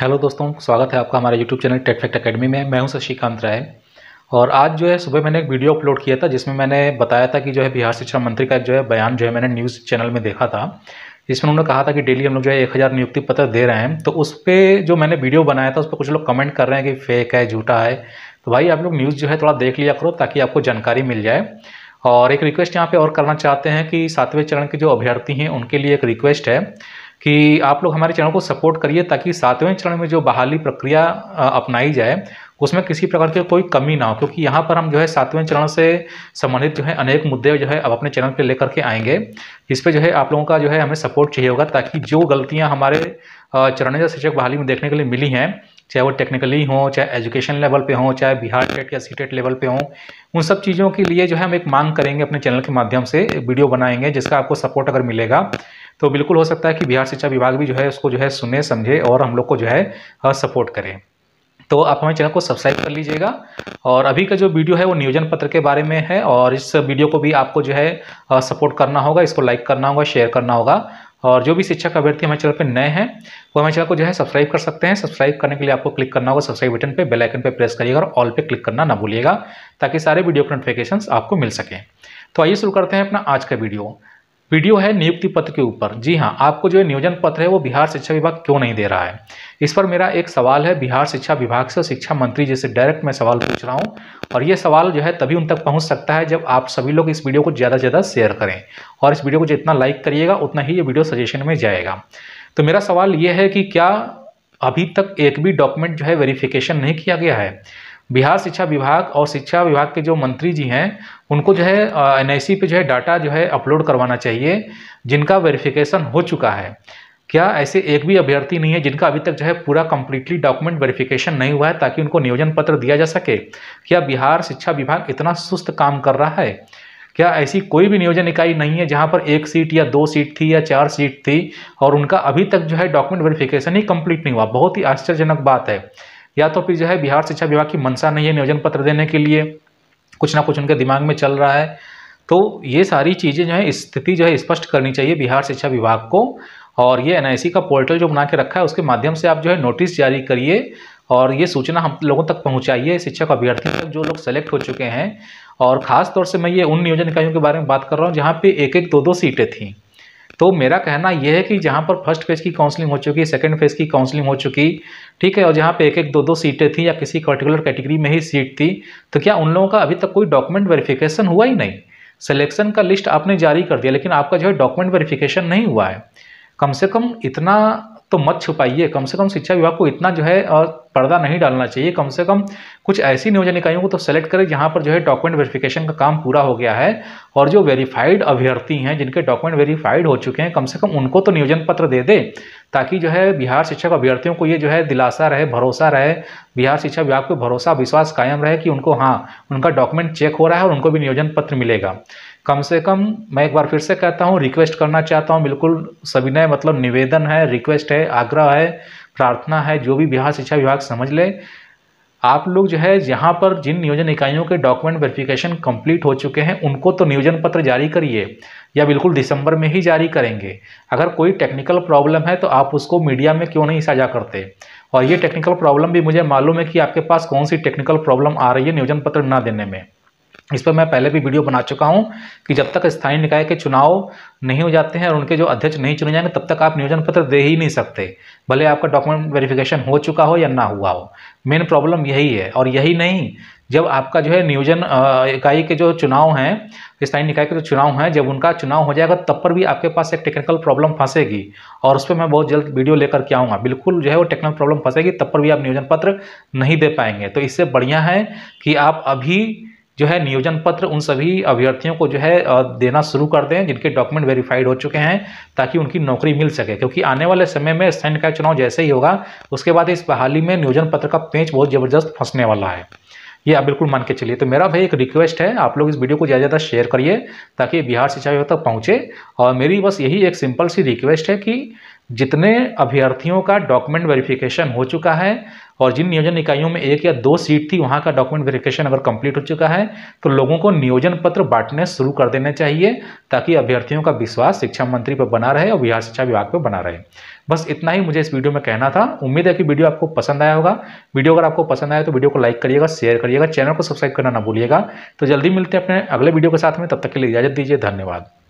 hello दोस्तों स्वागत है आपका हमारे यूट्यूब चैनल टेटफेक्ट अकेडमी में मैं हूं शशिकांत राय और आज जो है सुबह मैंने एक वीडियो अपलोड किया था जिसमें मैंने बताया था कि जो है बिहार शिक्षा मंत्री का जो है बयान जो है मैंने न्यूज़ चैनल में देखा था जिसमें उन्होंने कहा था कि डेली हम लोग जो है एक हज़ार नियुक्ति पत्र दे रहे हैं तो उस पर जो मैंने वीडियो बनाया था उस पर कुछ लोग कमेंट कर रहे हैं कि फेक है झूठा है तो भाई आप लोग न्यूज़ जो है थोड़ा देख लिया करो ताकि आपको जानकारी मिल जाए और एक रिक्वेस्ट यहाँ पर और करना चाहते हैं कि सातवें चरण के जो अभ्यर्थी हैं उनके लिए एक रिक्वेस्ट है कि आप लोग हमारे चैनल को सपोर्ट करिए ताकि सातवें चरण में जो बहाली प्रक्रिया अपनाई जाए उसमें किसी प्रकार की कोई कमी ना हो क्योंकि यहाँ पर हम जो है सातवें चरण से संबंधित जो है अनेक मुद्दे जो है अब अपने चैनल पे लेकर के आएंगे इस पर जो है आप लोगों का जो है हमें सपोर्ट चाहिए होगा ताकि जो गलतियाँ हमारे चरण या शिक्षक बहाली में देखने के लिए मिली हैं चाहे वो टेक्निकली हों चाहे एजुकेशन लेवल पे हों चाहे बिहार टेट या सी टेट लेवल पे हों उन सब चीज़ों के लिए जो है हम एक मांग करेंगे अपने चैनल के माध्यम से वीडियो बनाएंगे जिसका आपको सपोर्ट अगर मिलेगा तो बिल्कुल हो सकता है कि बिहार शिक्षा विभाग भी जो है उसको जो है सुने समझे और हम लोग को जो है सपोर्ट करें तो आप हमारे चैनल को सब्सक्राइब कर लीजिएगा और अभी का जो वीडियो है वो नियोजन पत्र के बारे में है और इस वीडियो को भी आपको जो है सपोर्ट करना होगा इसको लाइक करना होगा शेयर करना होगा और जो भी शिक्षक अभ्यर्थी हमारे चैनल पर नए हैं वो हमारे चैनल को जो है सब्सक्राइब कर सकते हैं सब्सक्राइब करने के लिए आपको क्लिक करना होगा सब्सक्राइब बटन पर बेलाइकन पर प्रेस करिएगा और ऑल पर क्लिक करना ना भूलिएगा ताकि सारे वीडियो के नोटिफिकेशन आपको मिल सकें तो आइए शुरू करते हैं अपना आज का वीडियो वीडियो है नियुक्ति पत्र के ऊपर जी हाँ आपको जो है नियोजन पत्र है वो बिहार शिक्षा विभाग क्यों नहीं दे रहा है इस पर मेरा एक सवाल है बिहार शिक्षा विभाग से शिक्षा मंत्री जी से डायरेक्ट मैं सवाल पूछ रहा हूँ और ये सवाल जो है तभी उन तक पहुँच सकता है जब आप सभी लोग इस वीडियो को ज़्यादा से ज़्यादा शेयर करें और इस वीडियो को जितना लाइक करिएगा उतना ही ये वीडियो सजेशन में जाएगा तो मेरा सवाल ये है कि क्या अभी तक एक भी डॉक्यूमेंट जो है वेरीफिकेशन नहीं किया गया है बिहार शिक्षा विभाग और शिक्षा विभाग के जो मंत्री जी हैं उनको जो है एन पे जो है डाटा जो है अपलोड करवाना चाहिए जिनका वेरिफिकेशन हो चुका है क्या ऐसे एक भी अभ्यर्थी नहीं है जिनका अभी तक जो है पूरा कम्प्लीटली डॉक्यूमेंट वेरिफिकेशन नहीं हुआ है ताकि उनको नियोजन पत्र दिया जा सके क्या बिहार शिक्षा विभाग इतना सुस्त काम कर रहा है क्या ऐसी कोई भी नियोजन इकाई नहीं है जहां पर एक सीट या दो सीट थी या चार सीट थी और उनका अभी तक जो है डॉक्यूमेंट वेरिफिकेशन ही कंप्लीट नहीं हुआ बहुत ही आश्चर्यजनक बात है या तो फिर जो है बिहार शिक्षा विभाग की मंशा नहीं है नियोजन पत्र देने के लिए कुछ ना कुछ उनके दिमाग में चल रहा है तो ये सारी चीज़ें जो है स्थिति जो है स्पष्ट करनी चाहिए बिहार शिक्षा विभाग को और ये एन का पोर्टल जो बना के रखा है उसके माध्यम से आप जो है नोटिस जारी करिए और ये सूचना हम लोगों तक पहुंचाइए शिक्षक अभ्यर्थी तक जो लोग सेलेक्ट हो चुके हैं और ख़ास तौर से मैं ये उन नियोजन इकाइयों के बारे में बात कर रहा हूँ जहाँ पे एक एक दो दो सीटें थीं तो मेरा कहना यह है कि जहाँ पर फर्स्ट फेज़ की काउंसलिंग हो चुकी सेकेंड फेज़ की काउंसलिंग हो चुकी ठीक है और जहाँ पे एक एक दो दो सीटें थी या किसी पर्टिकुलर कैटेगरी में ही सीट थी तो क्या उन लोगों का अभी तक कोई डॉक्यूमेंट वेरिफिकेशन हुआ ही नहीं सिलेक्शन का लिस्ट आपने जारी कर दिया लेकिन आपका जो है डॉक्यूमेंट वेरिफिकेशन नहीं हुआ है कम से कम इतना तो मत छुपाइए कम से कम शिक्षा विभाग को इतना जो है पर्दा नहीं डालना चाहिए कम से कम कुछ ऐसी नियोजन इकाइयों को तो सेलेक्ट करें जहाँ पर जो है डॉक्यूमेंट वेरिफिकेशन का काम पूरा हो गया है और जो वेरीफाइड अभ्यर्थी हैं जिनके डॉक्यूमेंट वेरीफाइड हो चुके हैं कम से कम उनको तो नियोजन पत्र दे दे ताकि जो है बिहार शिक्षक अभ्यर्थियों को ये जो है दिलासा रहे भरोसा रहे बिहार शिक्षा विभाग पर भरोसा विश्वास कायम रहे कि उनको हाँ उनका डॉक्यूमेंट चेक हो रहा है और उनको भी नियोजन पत्र मिलेगा कम से कम मैं एक बार फिर से कहता हूँ रिक्वेस्ट करना चाहता हूँ बिल्कुल सविनय मतलब निवेदन है रिक्वेस्ट है आग्रह है प्रार्थना है जो भी बिहार शिक्षा विभाग समझ ले आप लोग जो है यहाँ पर जिन नियोजन इकाइयों के डॉक्यूमेंट वेरिफिकेशन कंप्लीट हो चुके हैं उनको तो नियोजन पत्र जारी करिए या बिल्कुल दिसंबर में ही जारी करेंगे अगर कोई टेक्निकल प्रॉब्लम है तो आप उसको मीडिया में क्यों नहीं साझा करते और ये टेक्निकल प्रॉब्लम भी मुझे मालूम है कि आपके पास कौन सी टेक्निकल प्रॉब्लम आ रही है नियोजन पत्र ना देने में इस पर मैं पहले भी वीडियो बना चुका हूं कि जब तक स्थानीय निकाय के चुनाव नहीं हो जाते हैं और उनके जो अध्यक्ष नहीं चुने जाएंगे तब तक आप नियोजन पत्र दे ही नहीं सकते भले आपका डॉक्यूमेंट वेरिफिकेशन हो चुका हो या ना हुआ हो मेन प्रॉब्लम यही है और यही नहीं जब आपका जो है नियोजन इकाई के जो चुनाव हैं स्थानीय निकाय के जो चुनाव हैं जब उनका चुनाव हो जाएगा तब पर भी आपके पास एक टेक्निकल प्रॉब्लम फंसेगी और उस पर मैं बहुत जल्द वीडियो लेकर के आऊँगा बिल्कुल जो है वो टेक्निकल प्रॉब्लम फंसेगी तब पर भी आप नियोजन पत्र नहीं दे पाएंगे तो इससे बढ़िया है कि आप अभी जो है नियोजन पत्र उन सभी अभ्यर्थियों को जो है देना शुरू कर दें जिनके डॉक्यूमेंट वेरीफाइड हो चुके हैं ताकि उनकी नौकरी मिल सके क्योंकि आने वाले समय में स्थानीय का चुनाव जैसे ही होगा उसके बाद इस बहाली में नियोजन पत्र का पेंच बहुत ज़बरदस्त फंसने वाला है ये आप बिल्कुल मान के चलिए तो मेरा भाई एक रिक्वेस्ट है आप लोग इस वीडियो को ज़्यादा ज़्यादा शेयर करिए ताकि बिहार शिक्षा विभाग तक पहुँचे और मेरी बस यही एक सिंपल सी रिक्वेस्ट है कि जितने अभ्यर्थियों का डॉक्यूमेंट वेरिफिकेशन हो चुका है और जिन नियोजन इकाइयों में एक या दो सीट थी वहाँ का डॉक्यूमेंट वेरिफिकेशन अगर कंप्लीट हो चुका है तो लोगों को नियोजन पत्र बांटने शुरू कर देने चाहिए ताकि अभ्यर्थियों का विश्वास शिक्षा मंत्री पर बना रहे और बिहार शिक्षा विभाग पर बना रहे बस इतना ही मुझे इस वीडियो में कहना था उम्मीद है कि वीडियो आपको पसंद आया होगा वीडियो अगर आपको पसंद आया तो वीडियो को लाइक करिएगा शेयर करिएगा चैनल को सब्सक्राइब करना ना भूलिएगा तो जल्दी मिलते हैं अपने अगले वीडियो के साथ में तब तक के लिए इजाजत दीजिए धन्यवाद